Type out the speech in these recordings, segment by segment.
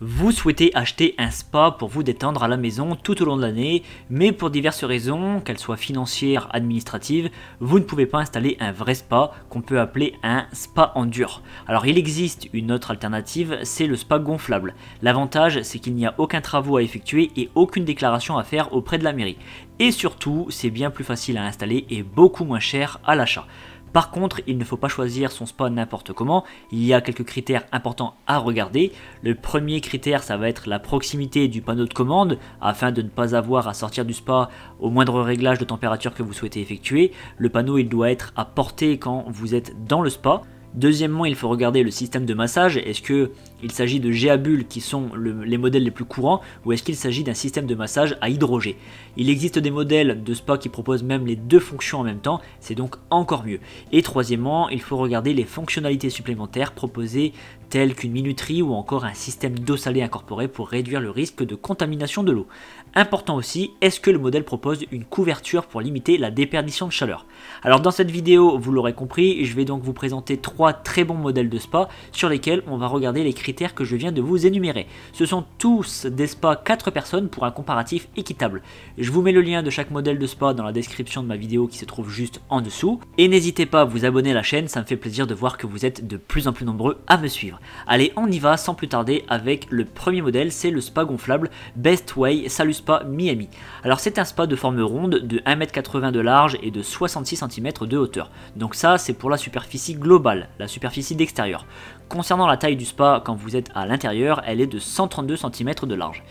Vous souhaitez acheter un spa pour vous détendre à la maison tout au long de l'année, mais pour diverses raisons, qu'elles soient financières, administratives, vous ne pouvez pas installer un vrai spa qu'on peut appeler un spa en dur. Alors il existe une autre alternative, c'est le spa gonflable. L'avantage c'est qu'il n'y a aucun travaux à effectuer et aucune déclaration à faire auprès de la mairie. Et surtout, c'est bien plus facile à installer et beaucoup moins cher à l'achat. Par contre, il ne faut pas choisir son spa n'importe comment, il y a quelques critères importants à regarder. Le premier critère, ça va être la proximité du panneau de commande, afin de ne pas avoir à sortir du spa au moindre réglage de température que vous souhaitez effectuer. Le panneau, il doit être à portée quand vous êtes dans le spa. Deuxièmement, il faut regarder le système de massage. Est-ce qu'il s'agit de géabules qui sont les modèles les plus courants ou est-ce qu'il s'agit d'un système de massage à hydrogène Il existe des modèles de spa qui proposent même les deux fonctions en même temps, c'est donc encore mieux. Et troisièmement, il faut regarder les fonctionnalités supplémentaires proposées telles qu'une minuterie ou encore un système d'eau salée incorporé pour réduire le risque de contamination de l'eau. Important aussi, est-ce que le modèle propose une couverture pour limiter la déperdition de chaleur Alors dans cette vidéo, vous l'aurez compris, je vais donc vous présenter trois trois très bons modèles de spa sur lesquels on va regarder les critères que je viens de vous énumérer. Ce sont tous des spas 4 personnes pour un comparatif équitable. Je vous mets le lien de chaque modèle de spa dans la description de ma vidéo qui se trouve juste en dessous. Et n'hésitez pas à vous abonner à la chaîne, ça me fait plaisir de voir que vous êtes de plus en plus nombreux à me suivre. Allez, on y va sans plus tarder avec le premier modèle, c'est le spa gonflable Best Way Salut Spa Miami. Alors c'est un spa de forme ronde de 1m80 de large et de 66 cm de hauteur. Donc ça c'est pour la superficie globale la superficie d'extérieur. Concernant la taille du spa quand vous êtes à l'intérieur, elle est de 132 cm de large.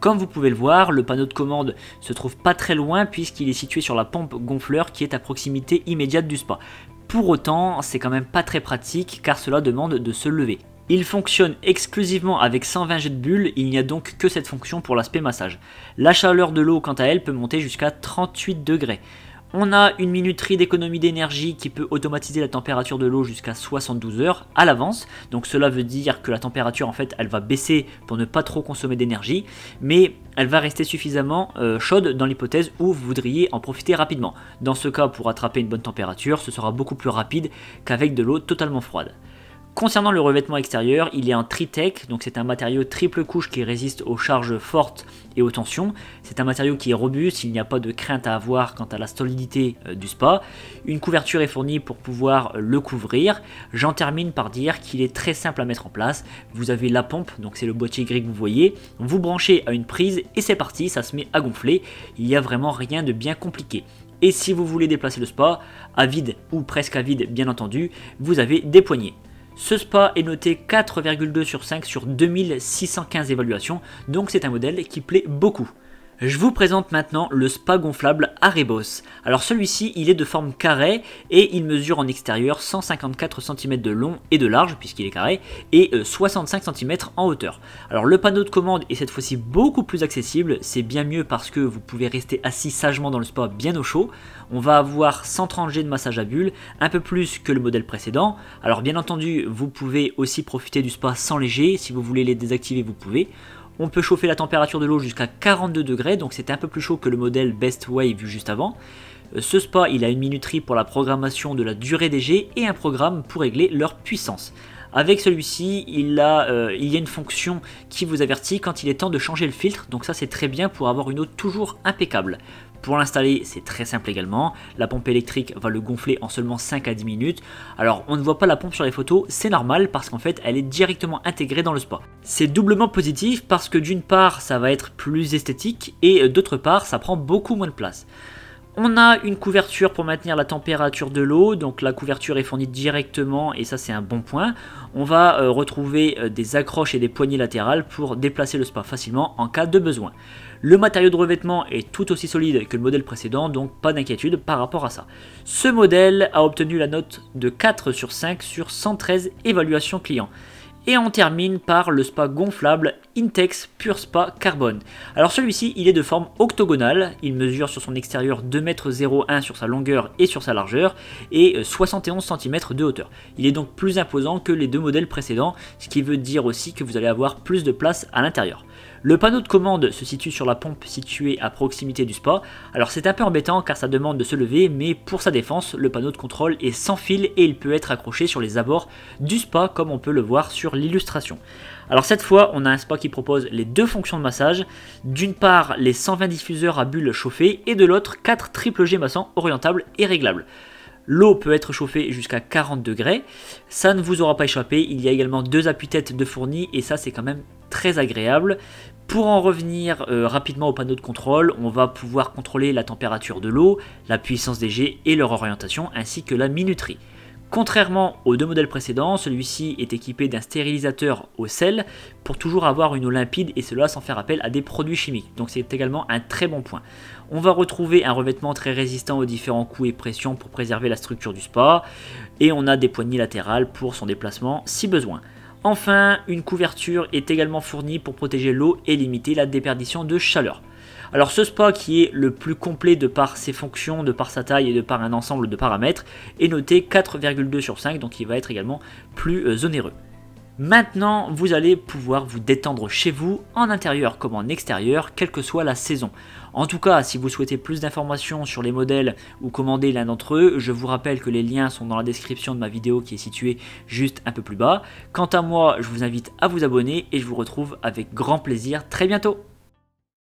Comme vous pouvez le voir, le panneau de commande se trouve pas très loin puisqu'il est situé sur la pompe gonfleur qui est à proximité immédiate du spa. Pour autant, c'est quand même pas très pratique car cela demande de se lever. Il fonctionne exclusivement avec 120 jets de bulles, il n'y a donc que cette fonction pour l'aspect massage. La chaleur de l'eau quant à elle peut monter jusqu'à 38 degrés. On a une minuterie d'économie d'énergie qui peut automatiser la température de l'eau jusqu'à 72 heures à l'avance. Donc cela veut dire que la température en fait elle va baisser pour ne pas trop consommer d'énergie, mais elle va rester suffisamment euh, chaude dans l'hypothèse où vous voudriez en profiter rapidement. Dans ce cas pour attraper une bonne température, ce sera beaucoup plus rapide qu'avec de l'eau totalement froide. Concernant le revêtement extérieur, il est en Tritech, donc c'est un matériau triple couche qui résiste aux charges fortes et aux tensions. C'est un matériau qui est robuste, il n'y a pas de crainte à avoir quant à la solidité euh, du spa. Une couverture est fournie pour pouvoir euh, le couvrir. J'en termine par dire qu'il est très simple à mettre en place. Vous avez la pompe, donc c'est le boîtier gris que vous voyez. Vous branchez à une prise et c'est parti, ça se met à gonfler. Il n'y a vraiment rien de bien compliqué. Et si vous voulez déplacer le spa, à vide ou presque à vide bien entendu, vous avez des poignées. Ce SPA est noté 4,2 sur 5 sur 2615 évaluations, donc c'est un modèle qui plaît beaucoup. Je vous présente maintenant le spa gonflable Arebos. Alors celui-ci, il est de forme carrée et il mesure en extérieur 154 cm de long et de large, puisqu'il est carré, et 65 euh, cm en hauteur. Alors le panneau de commande est cette fois-ci beaucoup plus accessible, c'est bien mieux parce que vous pouvez rester assis sagement dans le spa bien au chaud. On va avoir 130 G de massage à bulles, un peu plus que le modèle précédent. Alors bien entendu, vous pouvez aussi profiter du spa sans léger, si vous voulez les désactiver, vous pouvez. On peut chauffer la température de l'eau jusqu'à 42 degrés, donc c'était un peu plus chaud que le modèle Best Way vu juste avant. Euh, ce spa, il a une minuterie pour la programmation de la durée des jets et un programme pour régler leur puissance. Avec celui-ci, il, euh, il y a une fonction qui vous avertit quand il est temps de changer le filtre, donc ça c'est très bien pour avoir une eau toujours impeccable. Pour l'installer, c'est très simple également. La pompe électrique va le gonfler en seulement 5 à 10 minutes. Alors, on ne voit pas la pompe sur les photos, c'est normal parce qu'en fait, elle est directement intégrée dans le spa. C'est doublement positif parce que d'une part, ça va être plus esthétique et euh, d'autre part, ça prend beaucoup moins de place. On a une couverture pour maintenir la température de l'eau, donc la couverture est fournie directement et ça c'est un bon point. On va euh, retrouver euh, des accroches et des poignées latérales pour déplacer le spa facilement en cas de besoin. Le matériau de revêtement est tout aussi solide que le modèle précédent, donc pas d'inquiétude par rapport à ça. Ce modèle a obtenu la note de 4 sur 5 sur 113 évaluations clients. Et on termine par le spa gonflable Intex Pure Spa Carbone. Alors celui-ci, il est de forme octogonale, il mesure sur son extérieur 2m01 sur sa longueur et sur sa largeur et 71 euh, cm de hauteur. Il est donc plus imposant que les deux modèles précédents, ce qui veut dire aussi que vous allez avoir plus de place à l'intérieur. Le panneau de commande se situe sur la pompe située à proximité du spa. Alors c'est un peu embêtant car ça demande de se lever, mais pour sa défense, le panneau de contrôle est sans fil et il peut être accroché sur les abords du spa comme on peut le voir sur l'illustration. Alors cette fois, on a un spa qui propose les deux fonctions de massage, d'une part les 120 diffuseurs à bulles chauffées et de l'autre 4 triple G massants orientables et réglables. L'eau peut être chauffée jusqu'à 40 degrés, ça ne vous aura pas échappé, il y a également deux appuis-têtes de fournis et ça c'est quand même très agréable. Pour en revenir euh, rapidement au panneau de contrôle, on va pouvoir contrôler la température de l'eau, la puissance des jets et leur orientation ainsi que la minuterie. Contrairement aux deux modèles précédents, celui-ci est équipé d'un stérilisateur au sel pour toujours avoir une eau limpide et cela sans faire appel à des produits chimiques. Donc c'est également un très bon point. On va retrouver un revêtement très résistant aux différents coups et pressions pour préserver la structure du spa et on a des poignées latérales pour son déplacement si besoin. Enfin, une couverture est également fournie pour protéger l'eau et limiter la déperdition de chaleur. Alors ce SPA qui est le plus complet de par ses fonctions, de par sa taille et de par un ensemble de paramètres est noté 4,2 sur 5 donc il va être également plus euh, onéreux. Maintenant, vous allez pouvoir vous détendre chez vous, en intérieur comme en extérieur, quelle que soit la saison. En tout cas, si vous souhaitez plus d'informations sur les modèles ou commander l'un d'entre eux, je vous rappelle que les liens sont dans la description de ma vidéo qui est située juste un peu plus bas. Quant à moi, je vous invite à vous abonner et je vous retrouve avec grand plaisir très bientôt.